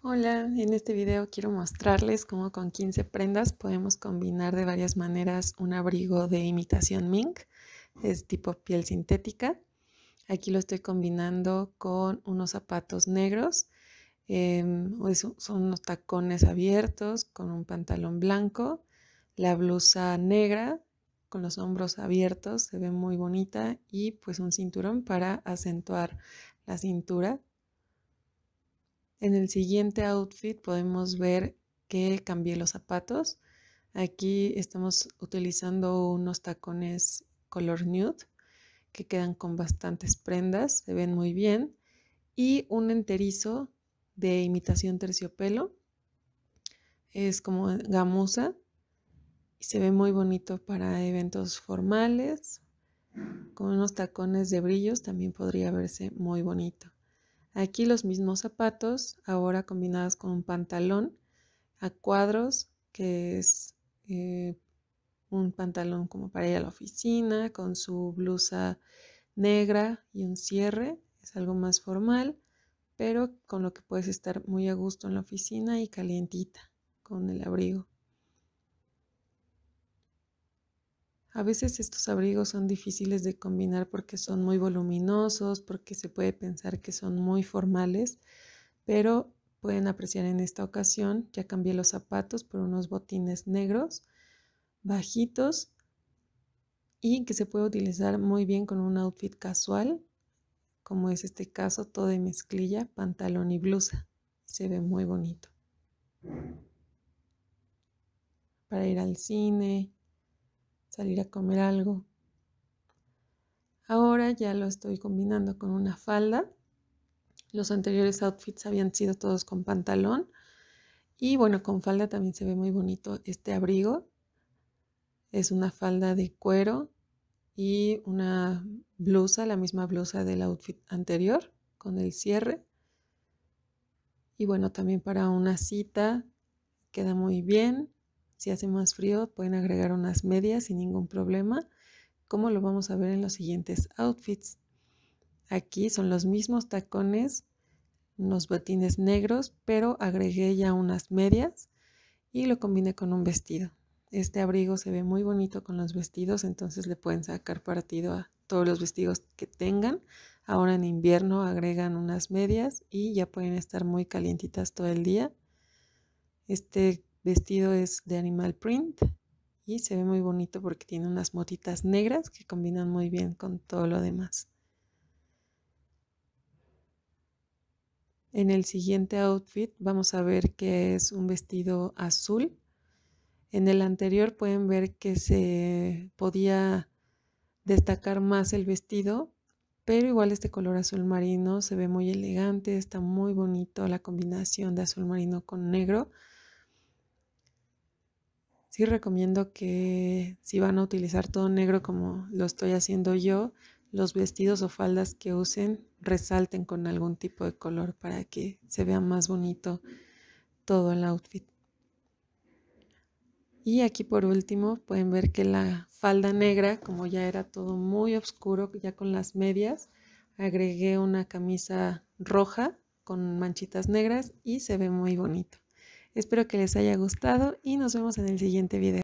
Hola, en este video quiero mostrarles cómo con 15 prendas podemos combinar de varias maneras un abrigo de imitación mink, es tipo piel sintética. Aquí lo estoy combinando con unos zapatos negros, em, son unos tacones abiertos con un pantalón blanco, la blusa negra con los hombros abiertos, se ve muy bonita y pues un cinturón para acentuar la cintura en el siguiente outfit podemos ver que cambié los zapatos. Aquí estamos utilizando unos tacones color nude que quedan con bastantes prendas, se ven muy bien. Y un enterizo de imitación terciopelo. Es como gamuza y se ve muy bonito para eventos formales. Con unos tacones de brillos también podría verse muy bonito. Aquí los mismos zapatos, ahora combinados con un pantalón a cuadros, que es eh, un pantalón como para ir a la oficina, con su blusa negra y un cierre, es algo más formal, pero con lo que puedes estar muy a gusto en la oficina y calientita con el abrigo. A veces estos abrigos son difíciles de combinar porque son muy voluminosos, porque se puede pensar que son muy formales, pero pueden apreciar en esta ocasión, ya cambié los zapatos por unos botines negros, bajitos y que se puede utilizar muy bien con un outfit casual, como es este caso, todo de mezclilla, pantalón y blusa. Se ve muy bonito. Para ir al cine, salir a comer algo. Ahora ya lo estoy combinando con una falda. Los anteriores outfits habían sido todos con pantalón. Y bueno, con falda también se ve muy bonito este abrigo. Es una falda de cuero y una blusa, la misma blusa del outfit anterior, con el cierre. Y bueno, también para una cita queda muy bien. Si hace más frío, pueden agregar unas medias sin ningún problema, como lo vamos a ver en los siguientes outfits. Aquí son los mismos tacones, unos botines negros, pero agregué ya unas medias y lo combiné con un vestido. Este abrigo se ve muy bonito con los vestidos, entonces le pueden sacar partido a todos los vestidos que tengan. Ahora en invierno agregan unas medias y ya pueden estar muy calientitas todo el día. Este vestido es de animal print y se ve muy bonito porque tiene unas motitas negras que combinan muy bien con todo lo demás. En el siguiente outfit vamos a ver que es un vestido azul. En el anterior pueden ver que se podía destacar más el vestido, pero igual este color azul marino se ve muy elegante, está muy bonito la combinación de azul marino con negro sí recomiendo que si van a utilizar todo negro como lo estoy haciendo yo, los vestidos o faldas que usen resalten con algún tipo de color para que se vea más bonito todo el outfit. Y aquí por último pueden ver que la falda negra, como ya era todo muy oscuro, ya con las medias, agregué una camisa roja con manchitas negras y se ve muy bonito. Espero que les haya gustado y nos vemos en el siguiente video.